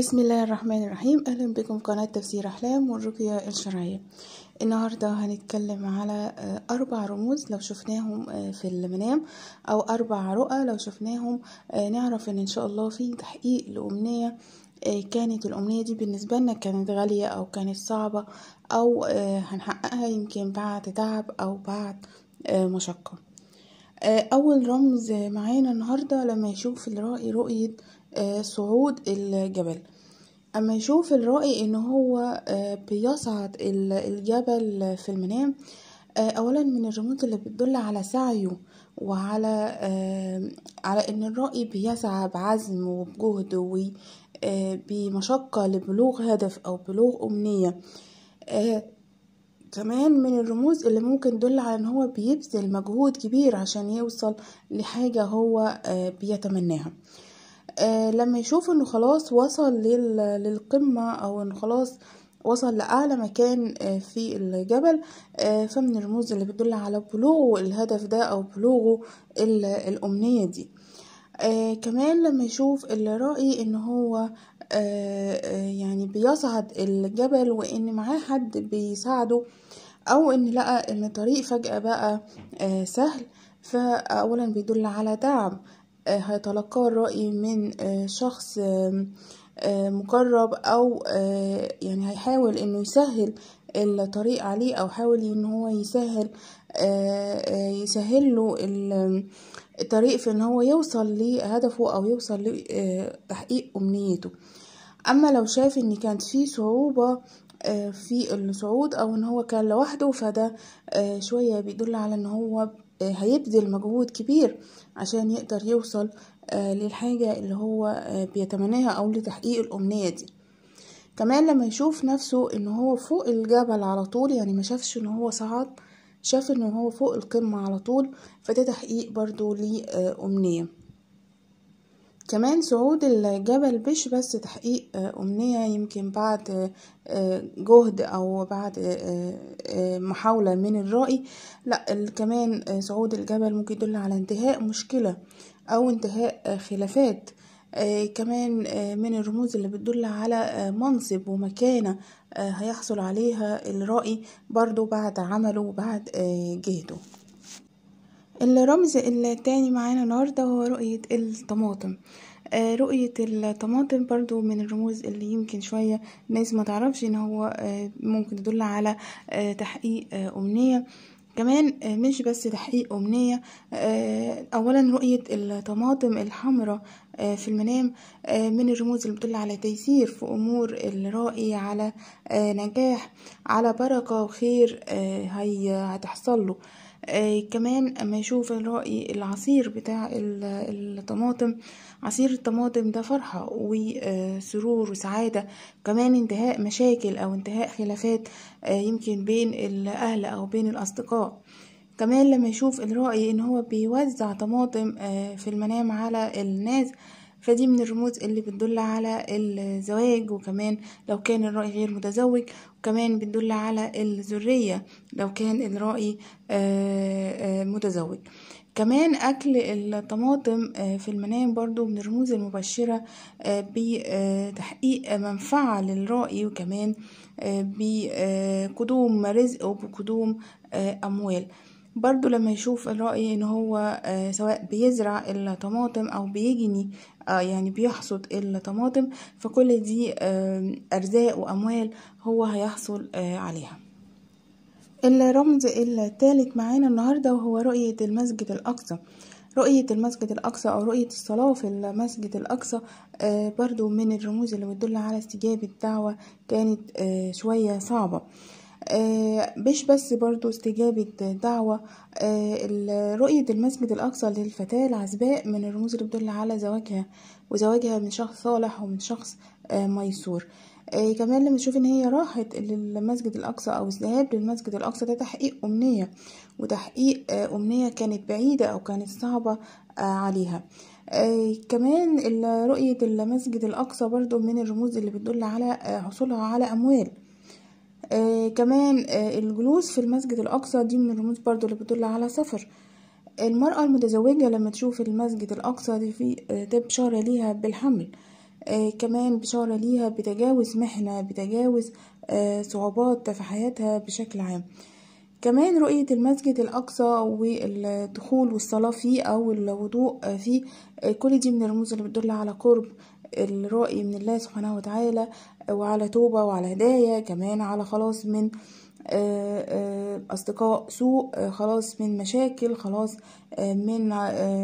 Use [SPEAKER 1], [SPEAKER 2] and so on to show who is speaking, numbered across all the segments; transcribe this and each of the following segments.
[SPEAKER 1] بسم الله الرحمن الرحيم اهلا بكم قناة تفسير احلام والرقية الشرعية النهاردة هنتكلم على آه، اربع رموز لو شفناهم آه، في المنام او اربع رؤى لو شفناهم آه، نعرف ان ان شاء الله في تحقيق لامنية كانت الأمنية دي بالنسبة لنا كانت غالية أو كانت صعبة أو هنحققها يمكن بعد تعب أو بعد مشقة أول رمز معانا النهاردة لما يشوف الرائي رؤية صعود الجبل اما يشوف الرائي ان هو آه، بيصعد الجبل في المنام آه، اولا من الرموز اللي بتدل على سعيه وعلى آه، على ان الرائي بيسعى بعزم وبجهد وبمشقة لبلوغ هدف او بلوغ امنية كمان من الرموز اللي ممكن تدل على ان هو بيبذل مجهود كبير عشان يوصل لحاجة هو بيتمناها آه، لما يشوف انه خلاص وصل للقمة او انه خلاص وصل لأعلى مكان آه، في الجبل آه، فمن الرموز اللي بتدل على بلوغه الهدف ده أو بلوغه الأمنية دي كمان لما يشوف الرأي ان هو يعني بيصعد الجبل وان معاه حد بيساعده او ان لقى ان الطريق فجأة بقى سهل فأولا بيدل على دعم آه، هيتلقاه الرأي من آه، شخص مقرب آه، او يعني هيحاول انه يسهل الطريق عليه او حاول ان هو يسهل يسهل له الطريق في ان هو يوصل لهدفه او يوصل لتحقيق امنيته اما لو شاف ان كانت في صعوبة في الصعود او ان هو كان لوحده فده شوية بيدل على ان هو آه، هيبذل مجهود كبير عشان يقدر يوصل آه، للحاجة اللي هو آه، بيتمناها أو لتحقيق الأمنية دي كمان لما يشوف نفسه ان هو فوق الجبل على طول يعني ما شافش ان هو صعد شاف ان هو فوق القمة على طول فده تحقيق برضو لأمنية كمان صعود الجبل مش بس تحقيق آه، أمنية يمكن بعد آه، جهد أو بعد آه، محاولة من الرأي لا كمان صعود الجبل ممكن يدل على انتهاء مشكلة أو انتهاء خلافات كمان من الرموز اللي بتدل على منصب ومكانة هيحصل عليها الرأي برضو بعد عمله وبعد جهده الرمز التاني معانا النهاردة هو رؤية الطماطم آه، رؤية الطماطم برضو من الرموز اللي يمكن شوية الناس ما تعرفش ان هو آه، ممكن تدل على آه، تحقيق امنية كمان مش بس تحقيق أمنية أولا رؤية الطماطم الحمراء في المنام من الرموز اللي بتدل على تيسير في أمور الرائي على نجاح على بركة وخير هي هتحصل له آه كمان اما يشوف الرأي العصير بتاع الطماطم عصير الطماطم ده فرحة وسرور وسعادة كمان انتهاء مشاكل او انتهاء خلافات آه يمكن بين الاهل او بين الاصدقاء كمان لما يشوف الرأي ان هو بيوزع طماطم آه، في المنام على الناس فدي من الرموز اللي بتدل على الزواج وكمان لو كان الرأي غير متزوج وكمان بتدل على الذرية لو كان الرأي آه، آه، متزوج كمان أكل الطماطم آه، في المنام برضو من الرموز المبشرة بتحقيق منفعة للرأي وكمان بقدوم رزق وبقدوم أموال برضو لما يشوف الرأي ان هو آه، سواء بيزرع الطماطم او بيجني آه، يعني بيحصد الطماطم فكل دي ارزاق واموال هو هيحصل آه، عليها الرمز الثالث معانا النهاردة وهو رؤية المسجد الأقصى رؤية المسجد الأقصى أو رؤية الصلاة في المسجد الأقصى برضو من الرموز اللي بتدل على استجابة دعوة كانت شوية صعبة آه، مش بس برضو استجابة دعوة آه، رؤية المسجد الأقصى للفتاة العزباء من الرموز اللي بتدل على زواجها وزواجها من شخص صالح ومن شخص آه، ميسور كمان لما تشوف ان هي راحت للمسجد الاقصى او الذهاب للمسجد الاقصى ده تحقيق امنيه وتحقيق امنيه كانت بعيده او كانت صعبه عليها آه كمان رؤيه المسجد الاقصى برضو من الرموز اللي بتدل على حصولها على اموال آه كمان آه الجلوس في المسجد الأقصى دي من الرموز برضو اللي بتدل على سفر المرأة المتزوجة لما تشوف المسجد الأقصى دي في آه بشارة ليها بالحمل آه كمان بشارة ليها بتجاوز محنة بتجاوز آه صعوبات في حياتها بشكل عام كمان رؤية المسجد الأقصى والدخول والصلاة فيه أو الوضوء فيه آه، كل دي من الرموز اللي بتدل على قرب الرأي من الله سبحانه وتعالى وعلى توبة وعلى هداية كمان على خلاص من آه، آه، أصدقاء سوء آه، خلاص من مشاكل خلاص من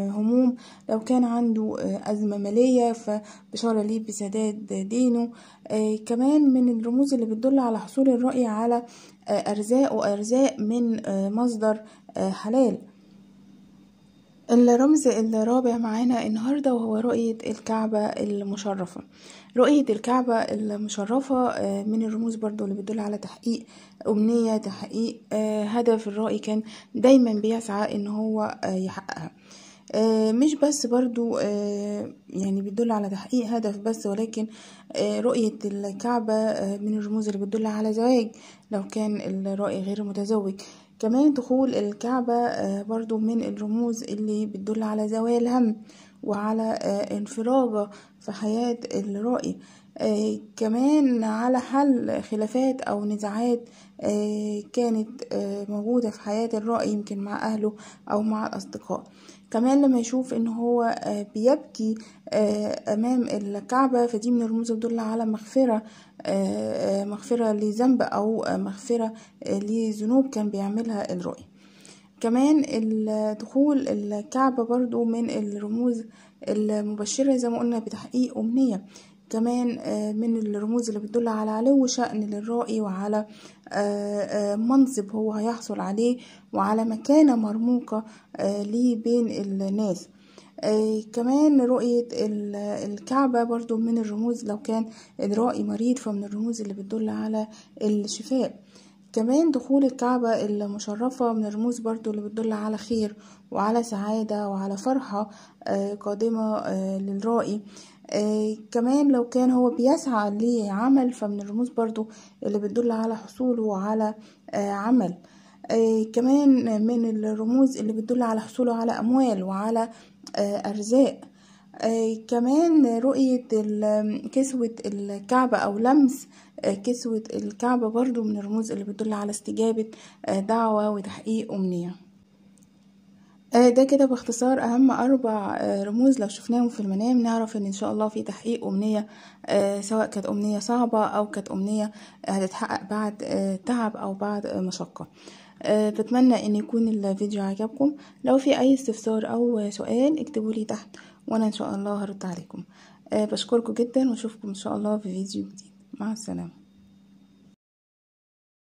[SPEAKER 1] هموم لو كان عنده أزمة مالية فبشارة ليه بسداد دينه كمان من الرموز اللي بتدل على حصول الرأي على أرزاق وأرزاق من مصدر حلال الرمز الرابع معانا النهاردة وهو رؤية الكعبة المشرفة رؤية الكعبة المشرفة آه، من الرموز برضو اللي بتدل على تحقيق أمنية تحقيق آه، هدف الرائي كان دايما بيسعى إن هو آه، يحققها مش بس برضو يعني بتدل على تحقيق هدف بس ولكن رؤية الكعبة من الرموز اللي بتدل على زواج لو كان الرائي غير متزوج كمان دخول الكعبة آه، برضو من الرموز اللي بتدل على زوال هم وعلى آه، انفراجة في حياة الرأي آه، كمان على حل خلافات أو نزاعات كانت موجودة في حياة الرأي يمكن مع أهله أو مع الأصدقاء كمان لما يشوف ان هو آه، بيبكي آه، امام الكعبة فدي من الرموز تدل على مغفرة آه، مغفرة لذنب او مغفرة لذنوب كان بيعملها الرؤيا كمان دخول الكعبة برضو من الرموز المبشرة زي ما قلنا بتحقيق أمنية كمان آه، من الرموز اللي بتدل على علو شأن للرائي وعلى آه، آه، منصب هو هيحصل عليه وعلى مكانة مرموقة ليه بين الناس كمان رؤية الكعبة برضو من الرموز لو كان الرائي مريض فمن الرموز اللي بتدل على الشفاء كمان دخول الكعبة المشرفة من الرموز برضو اللي بتدل على خير وعلى سعادة وعلى فرحة قادمة للرائي آه، كمان لو كان هو بيسعى لعمل فمن الرموز برضو اللي بتدل على حصوله على آه عمل آه، كمان من الرموز اللي بتدل على حصوله على أموال وعلى آه أرزاق آه، كمان رؤية كسوة الكعبة أو لمس كسوة الكعبة برضو من الرموز اللي بتدل على استجابة دعوة وتحقيق أمنية آه، ده كده باختصار أهم أربع آه، رموز لو شفناهم في المنام نعرف إن إن شاء الله في تحقيق أمنية آه، سواء كانت أمنية صعبة أو كانت أمنية هتتحقق بعد تعب أو بعد مشقة بتمنى إن يكون الفيديو عجبكم لو في أي استفسار أو سؤال اكتبوا لي تحت وأنا إن شاء الله هرد عليكم بشكركم جدا وأشوفكم إن شاء الله في فيديو جديد مع السلامة